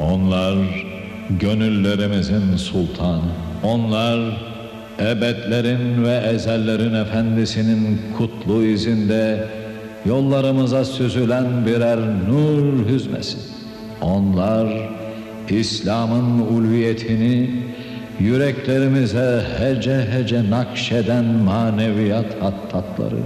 Onlar gönüllerimizin sultanı. Onlar ebedlerin ve ezellerin efendisinin kutlu izinde yollarımıza süzülen birer nur hüzmesi. Onlar İslam'ın ulviyetini yüreklerimize hece hece nakşeden maneviyat hattatları.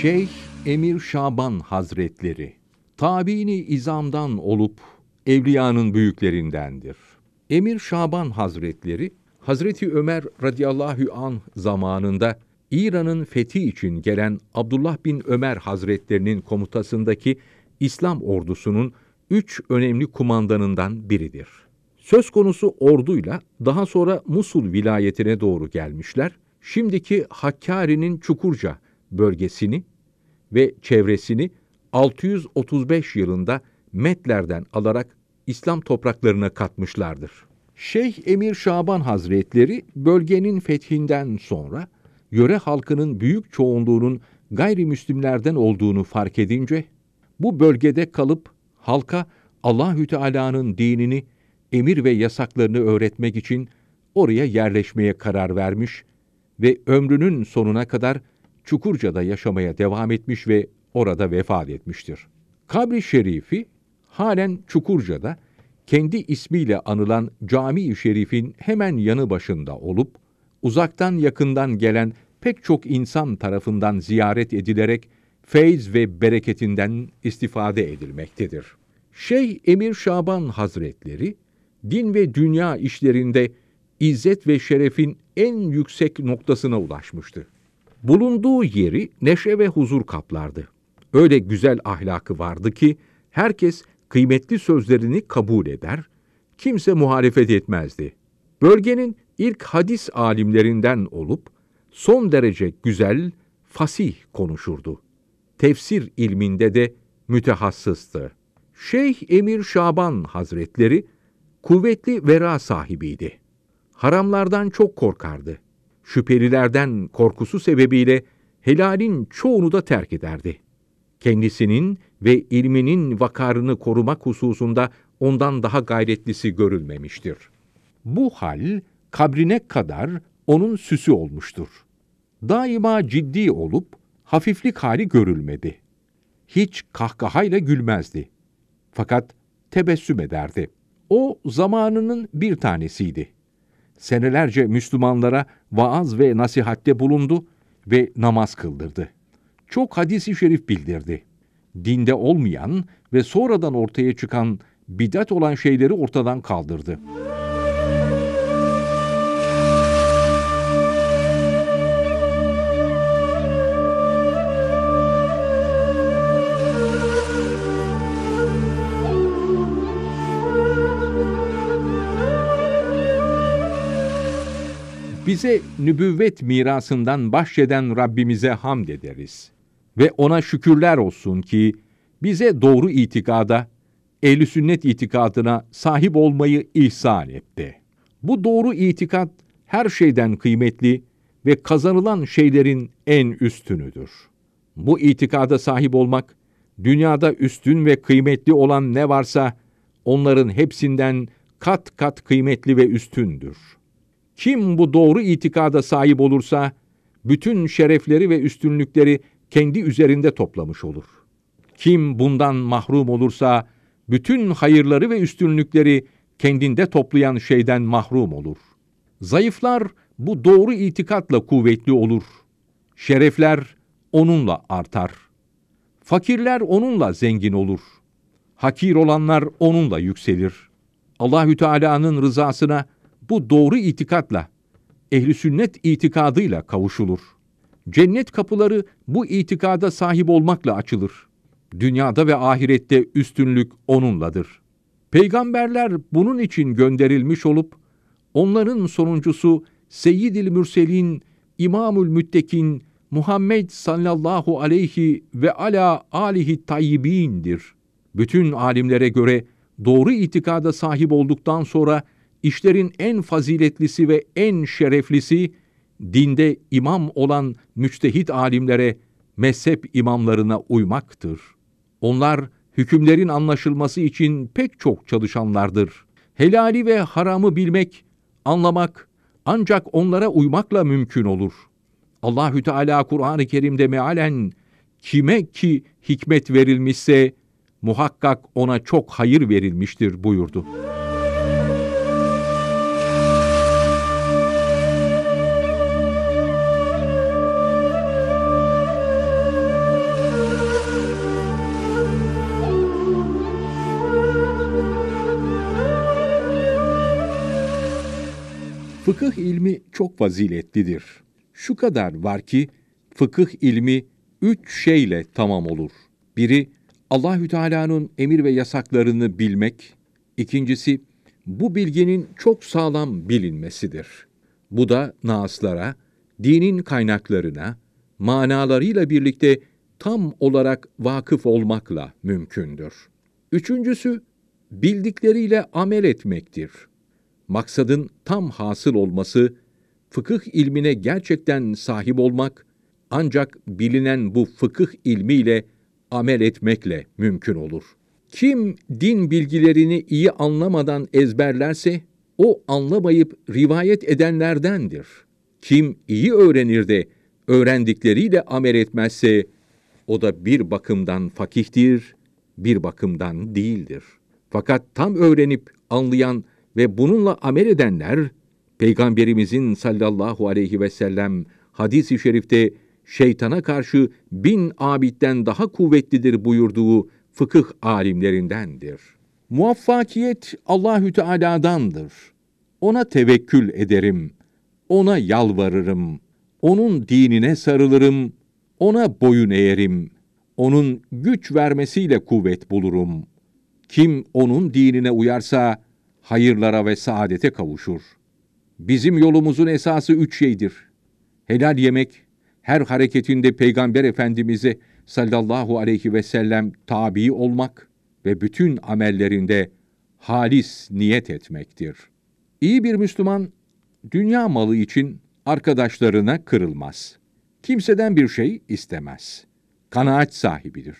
Şeyh Emir Şaban Hazretleri, tabiini izamdan olup evliyanın büyüklerindendir. Emir Şaban Hazretleri, Hazreti Ömer radıyallahu an zamanında İran'ın fethi için gelen Abdullah bin Ömer Hazretlerinin komutasındaki İslam ordusunun üç önemli kumandanından biridir. Söz konusu orduyla daha sonra Musul vilayetine doğru gelmişler, şimdiki Hakkari'nin Çukurca bölgesini ve çevresini 635 yılında Metler'den alarak İslam topraklarına katmışlardır. Şeyh Emir Şaban Hazretleri bölgenin fethinden sonra yöre halkının büyük çoğunluğunun gayrimüslimlerden olduğunu fark edince bu bölgede kalıp halka Allahü Teala'nın dinini, emir ve yasaklarını öğretmek için oraya yerleşmeye karar vermiş ve ömrünün sonuna kadar Çukurca'da yaşamaya devam etmiş ve orada vefat etmiştir. Kabri şerifi halen Çukurca'da kendi ismiyle anılan Cami-i Şerif'in hemen yanı başında olup uzaktan yakından gelen pek çok insan tarafından ziyaret edilerek feyz ve bereketinden istifade edilmektedir. Şeyh Emir Şaban Hazretleri din ve dünya işlerinde izzet ve şerefin en yüksek noktasına ulaşmıştı. Bulunduğu yeri neşe ve huzur kaplardı. Öyle güzel ahlakı vardı ki herkes kıymetli sözlerini kabul eder, kimse muhalefet etmezdi. Bölgenin ilk hadis alimlerinden olup son derece güzel, fasih konuşurdu. Tefsir ilminde de mütehassıstı. Şeyh Emir Şaban Hazretleri kuvvetli vera sahibiydi. Haramlardan çok korkardı şüphelilerden korkusu sebebiyle helalin çoğunu da terk ederdi. Kendisinin ve ilminin vakarını korumak hususunda ondan daha gayretlisi görülmemiştir. Bu hal kabrine kadar onun süsü olmuştur. Daima ciddi olup hafiflik hali görülmedi. Hiç kahkahayla gülmezdi. Fakat tebessüm ederdi. O zamanının bir tanesiydi.'' senelerce Müslümanlara vaaz ve nasihatte bulundu ve namaz kıldırdı. Çok hadisi şerif bildirdi. Dinde olmayan ve sonradan ortaya çıkan bidat olan şeyleri ortadan kaldırdı. Bize nübüvvet mirasından bahşeden Rabbimize hamd ederiz. Ve ona şükürler olsun ki bize doğru itikada, ehl sünnet itikadına sahip olmayı ihsan etti. Bu doğru itikat her şeyden kıymetli ve kazanılan şeylerin en üstünüdür. Bu itikada sahip olmak, dünyada üstün ve kıymetli olan ne varsa onların hepsinden kat kat kıymetli ve üstündür.'' Kim bu doğru itikada sahip olursa bütün şerefleri ve üstünlükleri kendi üzerinde toplamış olur. Kim bundan mahrum olursa bütün hayırları ve üstünlükleri kendinde toplayan şeyden mahrum olur. Zayıflar bu doğru itikatla kuvvetli olur. Şerefler onunla artar. Fakirler onunla zengin olur. Hakir olanlar onunla yükselir. Allahü Teala'nın rızasına bu doğru itikatla, ehli sünnet itikadıyla kavuşulur. Cennet kapıları bu itikada sahip olmakla açılır. Dünyada ve ahirette üstünlük onunladır. Peygamberler bunun için gönderilmiş olup, onların sonuncusu Seyyidil Mürselin, İmamül Müttekin, Muhammed sallallahu aleyhi ve ala alihi tayyibindir. Bütün alimlere göre doğru itikada sahip olduktan sonra işlerin en faziletlisi ve en şereflisi dinde imam olan müçtehit alimlere, mezhep imamlarına uymaktır. Onlar hükümlerin anlaşılması için pek çok çalışanlardır. Helali ve haramı bilmek, anlamak ancak onlara uymakla mümkün olur. Allahü Teala Kur'an-ı Kerim'de mealen kime ki hikmet verilmişse muhakkak ona çok hayır verilmiştir buyurdu. ilmi çok faziletlidir. Şu kadar var ki fıkıh ilmi üç şeyle tamam olur. Biri Allahü Teala'nın emir ve yasaklarını bilmek, ikincisi bu bilginin çok sağlam bilinmesidir. Bu da naaslara, dinin kaynaklarına, manalarıyla birlikte tam olarak vakıf olmakla mümkündür. Üçüncüsü, bildikleriyle amel etmektir maksadın tam hasıl olması, fıkıh ilmine gerçekten sahip olmak ancak bilinen bu fıkıh ilmiyle amel etmekle mümkün olur. Kim din bilgilerini iyi anlamadan ezberlerse o anlamayıp rivayet edenlerdendir. Kim iyi öğrenir de öğrendikleriyle amel etmezse o da bir bakımdan fakihtir, bir bakımdan değildir. Fakat tam öğrenip anlayan ve bununla amel edenler, Peygamberimizin sallallahu aleyhi ve sellem hadis şerifte şeytana karşı bin abitten daha kuvvetlidir buyurduğu fıkıh alimlerindendir. Muvaffakiyet Allahü Teala'dandır. Ona tevekkül ederim. Ona yalvarırım. Onun dinine sarılırım. Ona boyun eğerim. Onun güç vermesiyle kuvvet bulurum. Kim onun dinine uyarsa hayırlara ve saadete kavuşur. Bizim yolumuzun esası üç şeydir. Helal yemek, her hareketinde Peygamber Efendimiz'e sallallahu aleyhi ve sellem tabi olmak ve bütün amellerinde halis niyet etmektir. İyi bir Müslüman, dünya malı için arkadaşlarına kırılmaz. Kimseden bir şey istemez. Kanaat sahibidir.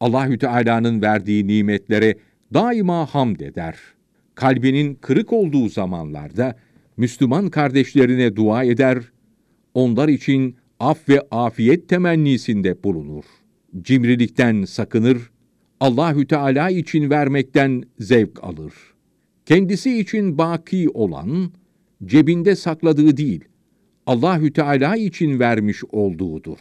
Allahü Teala'nın verdiği nimetlere daima hamd eder.'' kalbinin kırık olduğu zamanlarda Müslüman kardeşlerine dua eder, onlar için af ve afiyet temennisinde bulunur. Cimrilikten sakınır, Allahü Teala için vermekten zevk alır. Kendisi için baki olan cebinde sakladığı değil, Allahü Teala için vermiş olduğudur.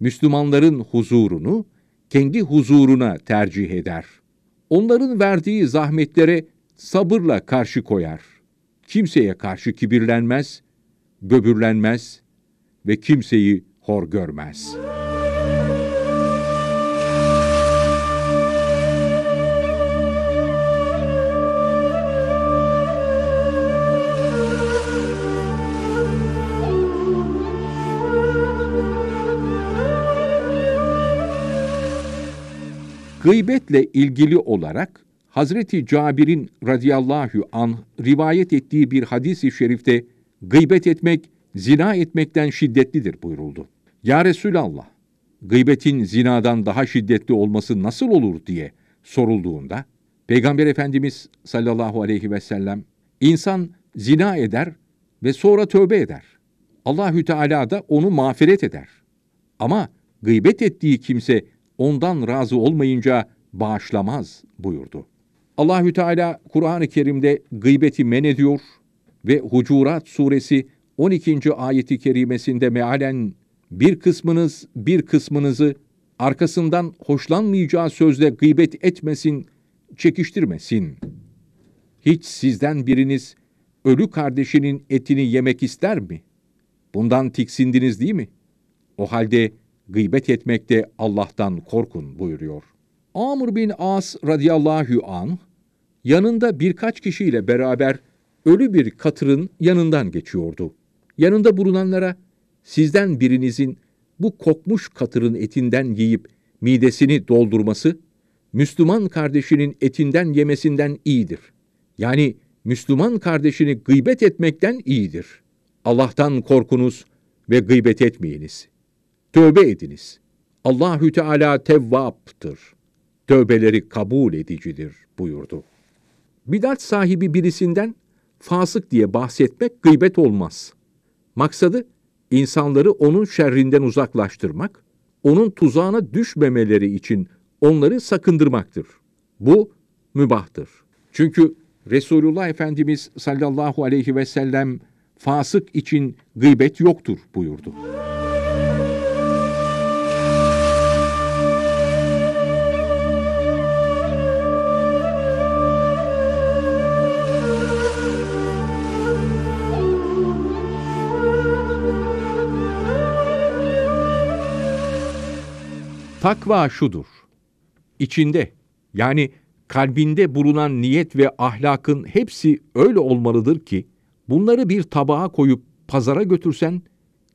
Müslümanların huzurunu kendi huzuruna tercih eder. Onların verdiği zahmetlere sabırla karşı koyar. Kimseye karşı kibirlenmez, böbürlenmez ve kimseyi hor görmez. Gıybetle ilgili olarak Hazreti Cabir'in radıyallahu an rivayet ettiği bir hadis-i şerifte gıybet etmek, zina etmekten şiddetlidir buyuruldu. Ya Resulallah, gıybetin zinadan daha şiddetli olması nasıl olur diye sorulduğunda, Peygamber Efendimiz sallallahu aleyhi ve sellem, insan zina eder ve sonra tövbe eder. Allahü Teala da onu mağfiret eder. Ama gıybet ettiği kimse ondan razı olmayınca bağışlamaz buyurdu. Allahü Teala Kur'an-ı Kerim'de gıybeti men ediyor ve Hucurat suresi 12. ayeti kerimesinde mealen bir kısmınız bir kısmınızı arkasından hoşlanmayacağı sözle gıybet etmesin, çekiştirmesin. Hiç sizden biriniz ölü kardeşinin etini yemek ister mi? Bundan tiksindiniz değil mi? O halde gıybet etmekte Allah'tan korkun buyuruyor. Amr bin As radıyallahu an yanında birkaç kişiyle beraber ölü bir katırın yanından geçiyordu. Yanında bulunanlara sizden birinizin bu kokmuş katırın etinden yiyip midesini doldurması Müslüman kardeşinin etinden yemesinden iyidir. Yani Müslüman kardeşini gıybet etmekten iyidir. Allah'tan korkunuz ve gıybet etmeyiniz. Tövbe ediniz. Allahü Teala tevvaptır. Tövbeleri kabul edicidir buyurdu. Bidat sahibi birisinden fasık diye bahsetmek gıybet olmaz. Maksadı insanları onun şerrinden uzaklaştırmak, onun tuzağına düşmemeleri için onları sakındırmaktır. Bu mübahtır. Çünkü Resulullah Efendimiz sallallahu aleyhi ve sellem fasık için gıybet yoktur buyurdu. Takva şudur. İçinde yani kalbinde bulunan niyet ve ahlakın hepsi öyle olmalıdır ki bunları bir tabağa koyup pazara götürsen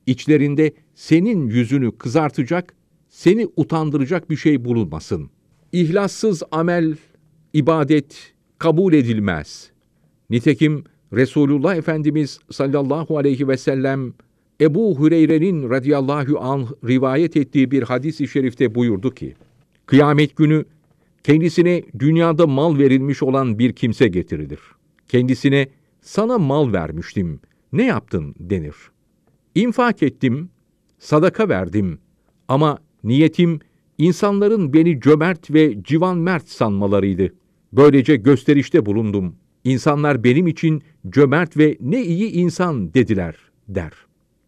içlerinde senin yüzünü kızartacak, seni utandıracak bir şey bulunmasın. İhlassız amel, ibadet kabul edilmez. Nitekim Resulullah Efendimiz sallallahu aleyhi ve sellem Ebu Hureyre'nin radıyallahu anh rivayet ettiği bir hadis-i şerifte buyurdu ki, Kıyamet günü kendisine dünyada mal verilmiş olan bir kimse getirilir. Kendisine sana mal vermiştim, ne yaptın denir. İnfak ettim, sadaka verdim ama niyetim insanların beni cömert ve civan mert sanmalarıydı. Böylece gösterişte bulundum. İnsanlar benim için cömert ve ne iyi insan dediler der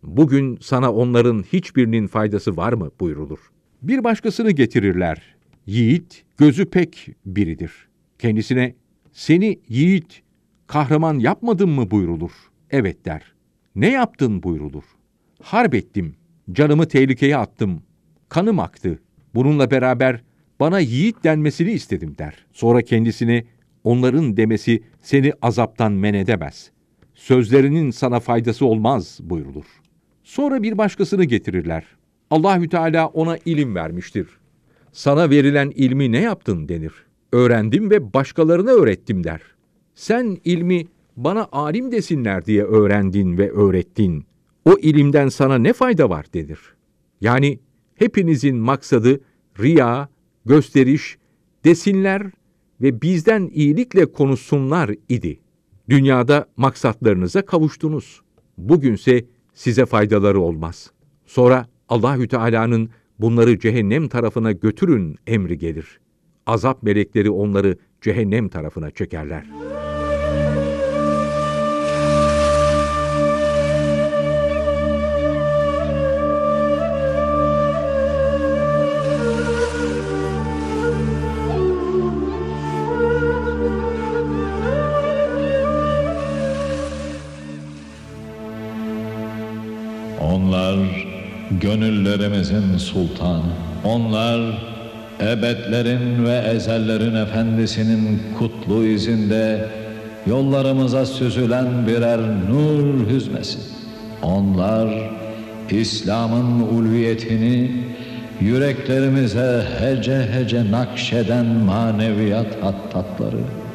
bugün sana onların hiçbirinin faydası var mı buyrulur. Bir başkasını getirirler. Yiğit, gözü pek biridir. Kendisine, seni yiğit, kahraman yapmadın mı buyrulur. Evet der. Ne yaptın buyrulur. Harp ettim, canımı tehlikeye attım, kanım aktı. Bununla beraber bana yiğit denmesini istedim der. Sonra kendisini onların demesi seni azaptan men edemez. Sözlerinin sana faydası olmaz buyrulur. Sonra bir başkasını getirirler. Allahü Teala ona ilim vermiştir. Sana verilen ilmi ne yaptın denir. Öğrendim ve başkalarına öğrettim der. Sen ilmi bana alim desinler diye öğrendin ve öğrettin. O ilimden sana ne fayda var denir. Yani hepinizin maksadı riya, gösteriş, desinler ve bizden iyilikle konuşsunlar idi. Dünyada maksatlarınıza kavuştunuz. Bugünse size faydaları olmaz. Sonra Allahü Teala'nın bunları cehennem tarafına götürün emri gelir. Azap melekleri onları cehennem tarafına çekerler.'' gönüllerimizin sultanı. Onlar ebedlerin ve ezellerin efendisinin kutlu izinde yollarımıza süzülen birer nur hüzmesi. Onlar İslam'ın ulviyetini yüreklerimize hece hece nakşeden maneviyat hattatları.